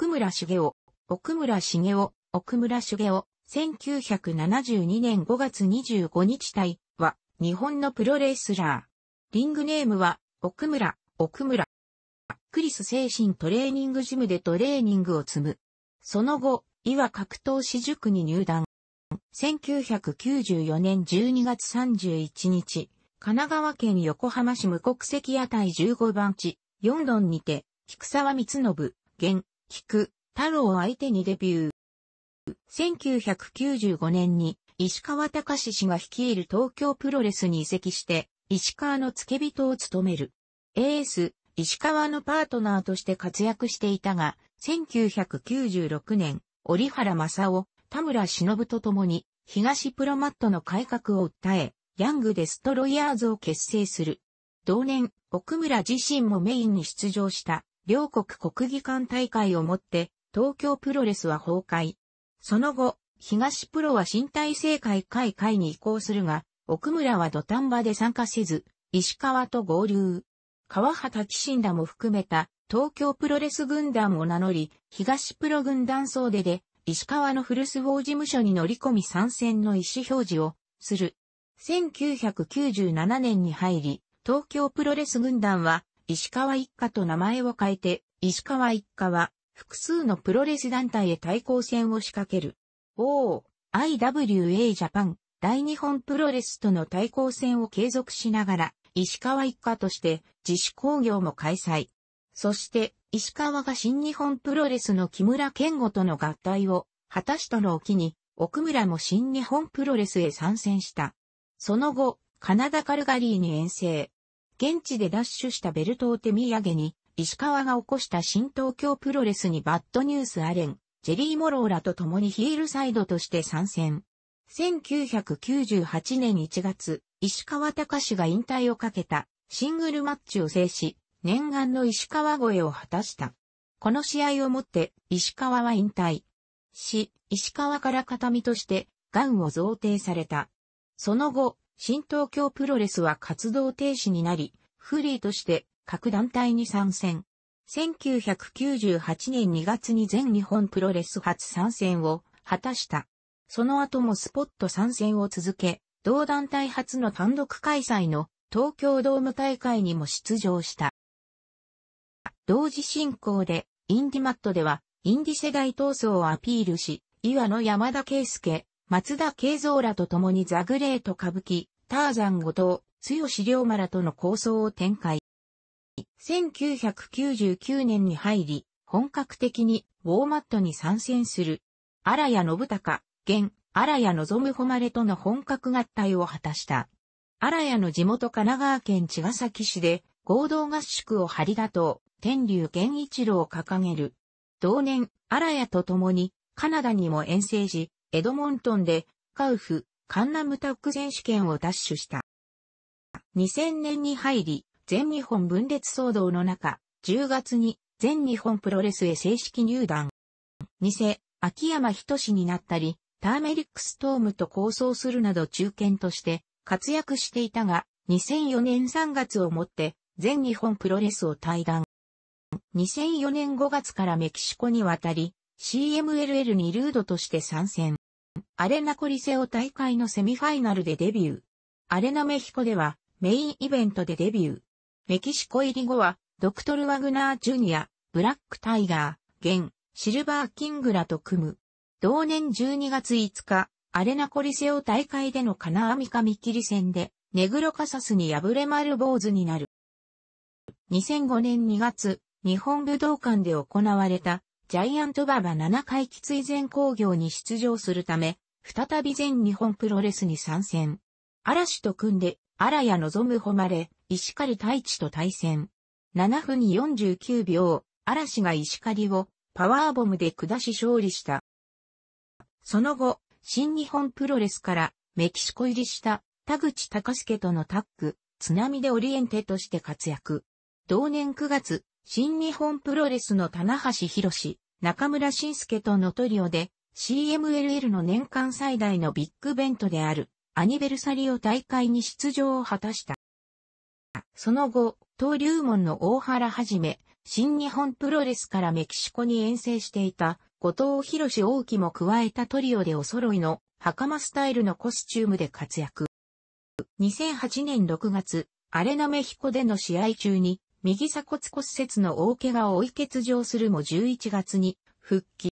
奥村茂雄、奥村茂雄、奥村茂雄、1972年5月25日対は、日本のプロレスラー。リングネームは、奥村、奥村。クリス精神トレーニングジムでトレーニングを積む。その後、岩格闘士塾に入団。1994年12月31日、神奈川県横浜市無国籍屋台15番地、4ンにて、菊沢光信、現、菊、太郎相手にデビュー。1995年に石川隆氏が率いる東京プロレスに移籍して、石川の付け人を務める。エース、石川のパートナーとして活躍していたが、1996年、折原正夫、田村忍と共に、東プロマットの改革を訴え、ヤングデストロイヤーズを結成する。同年、奥村自身もメインに出場した両国国技館大会をもって、東京プロレスは崩壊。その後、東プロは新体制会会会に移行するが、奥村は土壇場で参加せず、石川と合流。川畑騎士らも含めた東京プロレス軍団を名乗り、東プロ軍団総出で、石川の古巣法事務所に乗り込み参戦の意思表示をする。1997年に入り、東京プロレス軍団は石川一家と名前を変えて、石川一家は、複数のプロレス団体へ対抗戦を仕掛ける。O、IWA ジャパン、大日本プロレスとの対抗戦を継続しながら、石川一家として自主工業も開催。そして、石川が新日本プロレスの木村健吾との合体を果たしたのを機に、奥村も新日本プロレスへ参戦した。その後、カナダカルガリーに遠征。現地でダッシュしたベルトを手土産に、石川が起こした新東京プロレスにバッドニュースアレン、ジェリー・モローらと共にヒールサイドとして参戦。1998年1月、石川隆が引退をかけたシングルマッチを制し、念願の石川越えを果たした。この試合をもって石川は引退し、石川から形見としてガンを贈呈された。その後、新東京プロレスは活動停止になり、フリーとして各団体に参戦。1998年2月に全日本プロレス初参戦を果たした。その後もスポット参戦を続け、同団体初の単独開催の東京ドーム大会にも出場した。同時進行で、インディマットでは、インディ世代闘争をアピールし、岩野山田圭介、松田慶三らと共にザグレート歌舞伎、ターザン後藤、剛龍馬らとの構想を展開。1999年に入り、本格的にウォーマットに参戦する、荒谷信孝、現、荒谷望誉との本格合体を果たした。荒谷の地元神奈川県茅ヶ崎市で合同合宿を張りだと、天竜源一郎を掲げる。同年、荒谷と共にカナダにも遠征し、エドモントンで、カウフ、カンナムタック選手権を奪取した。2000年に入り、全日本分裂騒動の中、10月に全日本プロレスへ正式入団。偽、秋山しになったり、ターメリックストームと構想するなど中堅として活躍していたが、2004年3月をもって全日本プロレスを退団。2004年5月からメキシコに渡り、CMLL にルードとして参戦。アレナコリセオ大会のセミファイナルでデビュー。アレナメヒコではメインイベントでデビュー。メキシコ入り後はドクトル・ワグナー・ジュニア、ブラック・タイガー、現、シルバー・キングらと組む。同年12月5日、アレナコリセオ大会での金網か見切り戦で、ネグロカサスに敗れ丸坊主になる。2005年2月、日本武道館で行われたジャイアントババ7回喫依前工業に出場するため、再び全日本プロレスに参戦。嵐と組んで、荒谷望む誉れ、石狩太一と対戦。7分49秒、嵐が石狩をパワーボムで下し勝利した。その後、新日本プロレスからメキシコ入りした田口隆介とのタッグ、津波でオリエンテとして活躍。同年9月、新日本プロレスの棚橋博士、中村晋介とのトリオで CMLL の年間最大のビッグベントであるアニベルサリオ大会に出場を果たした。その後、東流門の大原はじめ、新日本プロレスからメキシコに遠征していた後藤博士大木も加えたトリオでお揃いの袴スタイルのコスチュームで活躍。2008年6月、アレナメヒコでの試合中に右鎖骨骨折の大怪我を追い欠場するも11月に復帰。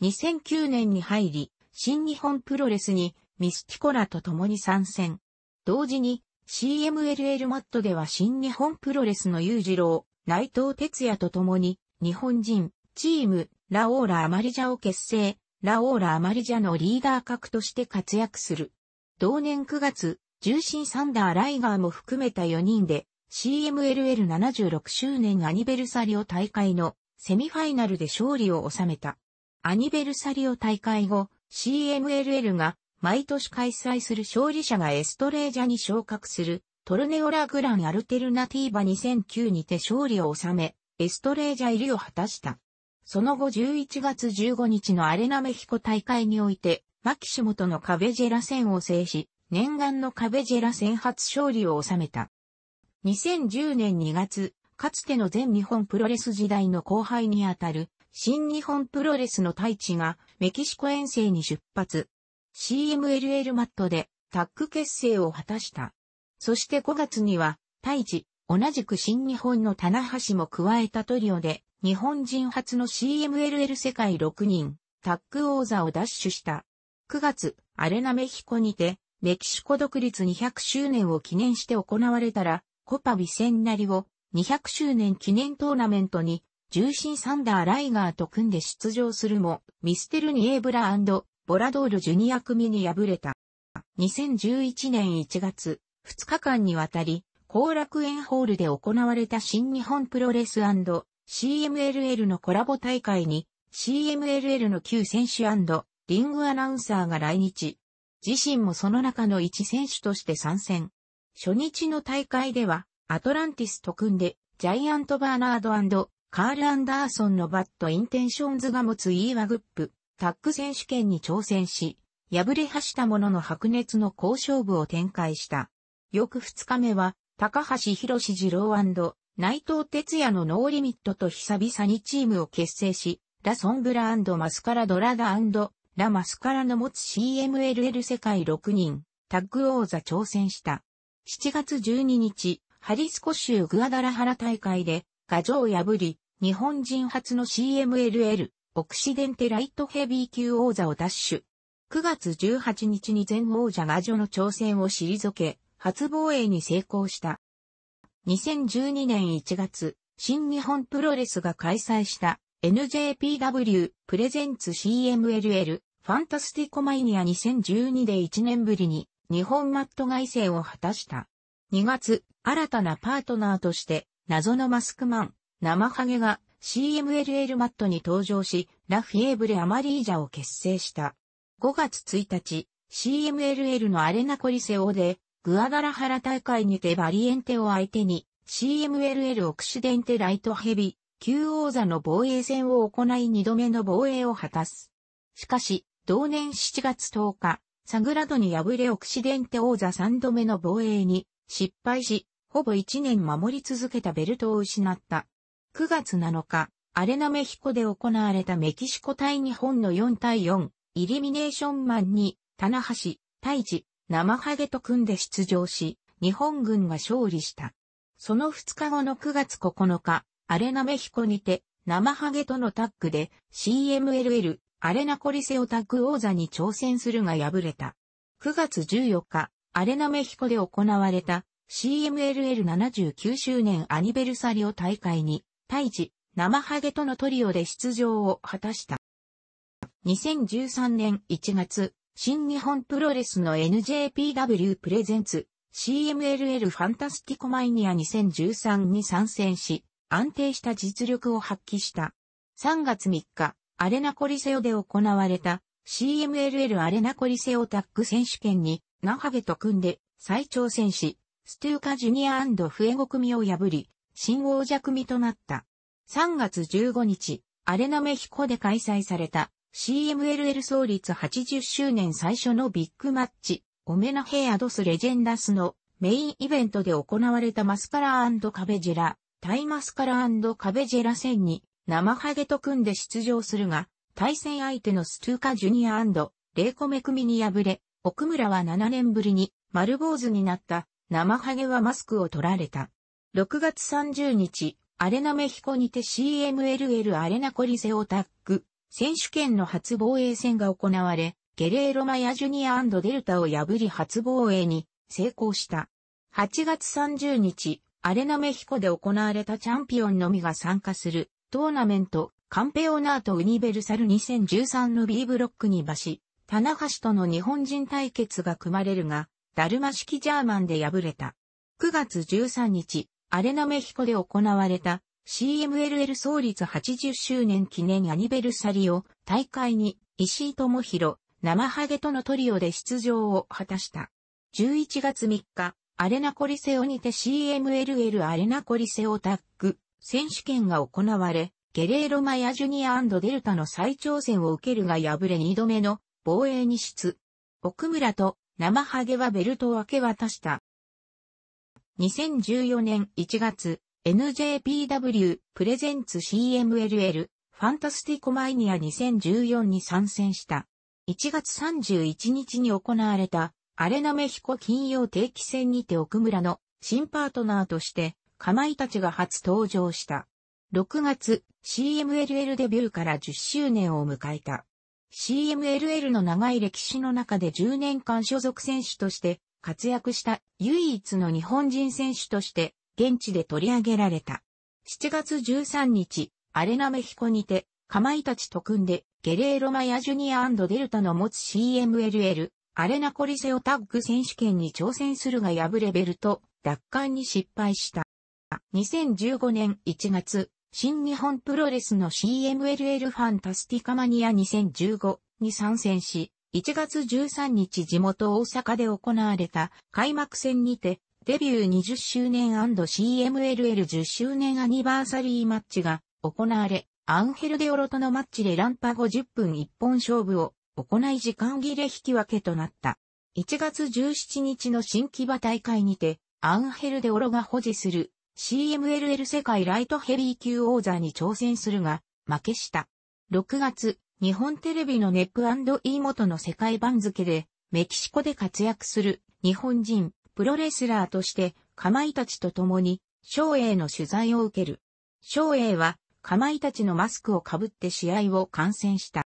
2009年に入り、新日本プロレスにミスティコラと共に参戦。同時に CMLL マットでは新日本プロレスの裕次郎、内藤哲也と共に日本人チームラオーラ・アマリジャを結成、ラオーラ・アマリジャのリーダー格として活躍する。同年9月、重心サンダー・ライガーも含めた4人で CMLL76 周年アニベルサリオ大会のセミファイナルで勝利を収めた。アニベルサリオ大会後、CMLL が毎年開催する勝利者がエストレージャに昇格するトルネオラグランアルテルナティーバ2009にて勝利を収め、エストレージャ入りを果たした。その後11月15日のアレナメヒコ大会において、マキシモとのカベジェラ戦を制し、念願のカベジェラ戦初勝利を収めた。2010年2月、かつての全日本プロレス時代の後輩にあたる、新日本プロレスの大地がメキシコ遠征に出発。CMLL マットでタッグ結成を果たした。そして5月には、大地、同じく新日本の棚橋も加えたトリオで、日本人初の CMLL 世界6人、タッグ王座を奪取した。9月、アレナメヒコにて、メキシコ独立200周年を記念して行われたら、コパビセンナリを200周年記念トーナメントに重心サンダーライガーと組んで出場するも、ミステルニエーブラボラドールジュニア組に敗れた。2011年1月、2日間にわたり、後楽園ホールで行われた新日本プロレス &CMLL のコラボ大会に、CMLL の旧選手リングアナウンサーが来日。自身もその中の一選手として参戦。初日の大会では、アトランティスと組んで、ジャイアント・バーナードカール・アンダーソンのバット・インテンションズが持つ E ワグップ、タッグ選手権に挑戦し、敗れはしたものの白熱の好勝負を展開した。翌2日目は、高橋博士二郎内藤哲也のノーリミットと久々にチームを結成し、ラソンブラマスカラドラダラマスカラの持つ CMLL 世界6人、タッグ王座挑戦した。7月12日、ハリスコ州グアダラハラ大会で、ガジョを破り、日本人初の CMLL、オクシデンテライトヘビー級王座を奪取。9月18日に全王者ガジョの挑戦を退け、初防衛に成功した。2012年1月、新日本プロレスが開催した NJPW プレゼンツ CMLL ファンタスティコマイニア2012で1年ぶりに日本マット外生を果たした。2月、新たなパートナーとして、謎のマスクマン、生ハゲが CMLL マットに登場し、ラフィエーブレ・アマリージャを結成した。5月1日、CMLL のアレナコリセオで、グアダラハラ大会にてバリエンテを相手に、CMLL オクシデンテライトヘビ、旧王座の防衛戦を行い2度目の防衛を果たす。しかし、同年7月10日、サグラドに敗れオクシデンテ王座3度目の防衛に失敗し、ほぼ1年守り続けたベルトを失った。9月7日、アレナメヒコで行われたメキシコ対日本の4対4、イリミネーションマンに、棚橋、大地、生ハゲと組んで出場し、日本軍が勝利した。その2日後の9月9日、アレナメヒコにて、生ハゲとのタッグで CMLL アレナコリセオタッグ王座に挑戦するが敗れた。9月14日、アレナメヒコで行われた CMLL79 周年アニベルサリオ大会に、大地、生ハゲとのトリオで出場を果たした。2013年1月、新日本プロレスの NJPW プレゼンツ CMLL ファンタスティコマイニア2013に参戦し、安定した実力を発揮した。3月3日、アレナコリセオで行われた CMLL アレナコリセオタッグ選手権にナハゲと組んで再挑戦し、ステューカジュニアフエゴ組を破り新王者組となった。3月15日、アレナメヒコで開催された CMLL 創立80周年最初のビッグマッチ、オメナヘアドスレジェンダスのメインイベントで行われたマスカラカベジェラ、対マスカラカベジェラ戦に生ハゲと組んで出場するが、対戦相手のストゥーカジュニアレイコメ組に敗れ、奥村は7年ぶりに丸坊主になった、生ハゲはマスクを取られた。6月30日、アレナメヒコにて CMLL アレナコリセオタック、選手権の初防衛戦が行われ、ゲレーロマヤジュニアデルタを破り初防衛に成功した。8月30日、アレナメヒコで行われたチャンピオンのみが参加するトーナメント、カンペオナート・ウニベルサル2013の B ブロックに場し、棚橋との日本人対決が組まれるが、ダルマ式ジャーマンで敗れた。9月13日、アレナメヒコで行われた CMLL 創立80周年記念アニベルサリオ大会に石井智弘、生ハゲとのトリオで出場を果たした。11月3日、アレナコリセオにて CMLL アレナコリセオタッグ選手権が行われ、ゲレーロマヤジュニアデルタの再挑戦を受けるが敗れ2度目の防衛に出。奥村と生ハゲはベルトを明け渡した。2014年1月、NJPW プレゼンツ CMLL ファンタスティコマイニア2014に参戦した。1月31日に行われたアレナメヒコ金曜定期戦にて奥村の新パートナーとしてかまいたちが初登場した。6月、CMLL デビューから10周年を迎えた。CMLL の長い歴史の中で10年間所属選手として活躍した唯一の日本人選手として現地で取り上げられた。7月13日、アレナメヒコにて、かまいたちと組んで、ゲレーロマヤジュニアデルタの持つ CMLL、アレナコリセオタッグ選手権に挑戦するが破れベルト、奪還に失敗した。2015年1月、新日本プロレスの CMLL ファンタスティカマニア2015に参戦し、1月13日地元大阪で行われた開幕戦にて、デビュー20周年 &CMLL10 周年アニバーサリーマッチが行われ、アンヘルデオロとのマッチでランパ50分1本勝負を行い時間切れ引き分けとなった。1月17日の新木場大会にて、アンヘルデオロが保持する CMLL 世界ライトヘビー級王座に挑戦するが、負けした。6月、日本テレビのネップイ元の世界番付で、メキシコで活躍する日本人プロレスラーとして、かまいたちと共に、昭英の取材を受ける。昭英は、かまいたちのマスクをかぶって試合を観戦した。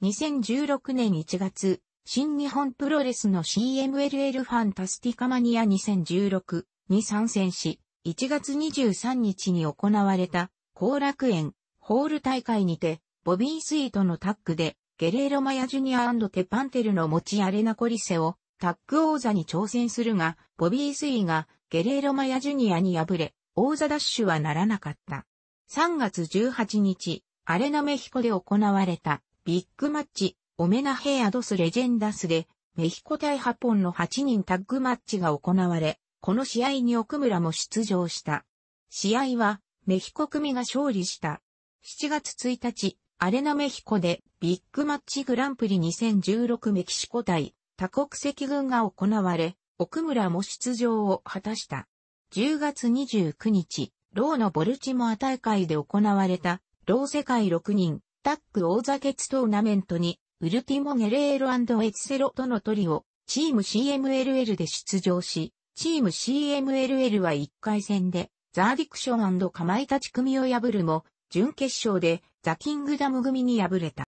2016年1月、新日本プロレスの CMLL ファンタスティカマニア2016に参戦し、1月23日に行われた、後楽園、ホール大会にて、ボビー・スイートのタッグで、ゲレーロ・マヤ・ジュニアテパンテルの持ちアレナ・コリセを、タッグ王座に挑戦するが、ボビー・スイーが、ゲレーロ・マヤ・ジュニアに敗れ、王座ダッシュはならなかった。3月18日、アレナ・メヒコで行われた、ビッグマッチ、オメナヘアドス・レジェンダスで、メヒコ対ハポンの8人タッグマッチが行われ、この試合に奥村も出場した。試合は、メヒコ組が勝利した。7月1日、アレナメヒコでビッグマッチグランプリ2016メキシコ対多国籍軍が行われ、奥村も出場を果たした。10月29日、ローのボルチモア大会で行われた、ロー世界6人、タック大座決トーナメントに、ウルティモ・ゲレーロエクセロとのトリオ、チーム CMLL で出場し、チーム CMLL は1回戦で、ザーディクション構え立ち組を破るも、準決勝でザ・キングダム組に敗れた。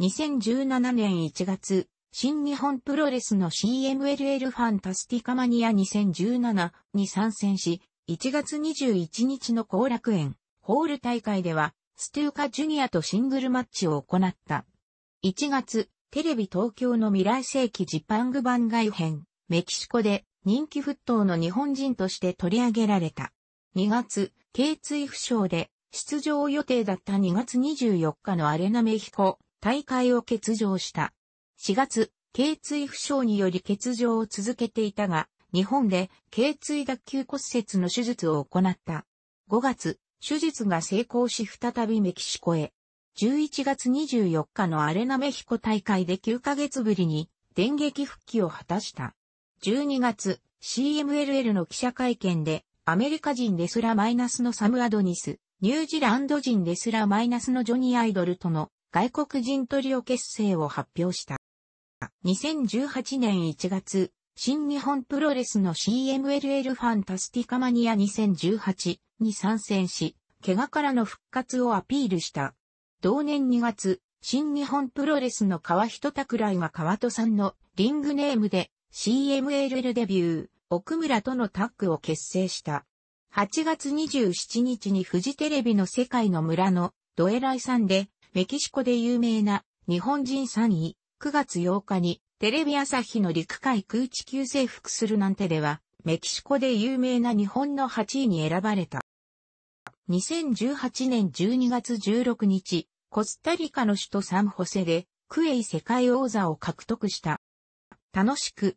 2017年1月、新日本プロレスの CMLL ファンタスティカマニア2017に参戦し、1月21日の後楽園ホール大会では、ステューカジュニアとシングルマッチを行った。1月、テレビ東京の未来世紀ジパング番外編、メキシコで人気沸騰の日本人として取り上げられた。2月、頸椎不詳で出場予定だった2月24日のアレナメヒコ大会を欠場した。4月、頸椎不詳により欠場を続けていたが、日本で頸椎脱臼骨折の手術を行った。5月、手術が成功し再びメキシコへ。11月24日のアレナメヒコ大会で9ヶ月ぶりに電撃復帰を果たした。12月、CMLL の記者会見で、アメリカ人ですらマイナスのサム・アドニス、ニュージーランド人ですらマイナスのジョニー・アイドルとの外国人トリオ結成を発表した。2018年1月、新日本プロレスの CMLL ファンタスティカマニア2018に参戦し、怪我からの復活をアピールした。同年2月、新日本プロレスの川人拓来が川戸さんのリングネームで CMLL デビュー、奥村とのタッグを結成した。8月27日にフジテレビの世界の村のドエライさんで、メキシコで有名な日本人3位、9月8日にテレビ朝日の陸海空地球征服するなんてでは、メキシコで有名な日本の8位に選ばれた。2018年12月16日、コスタリカの首都サンホセで、クエイ世界王座を獲得した。楽しく、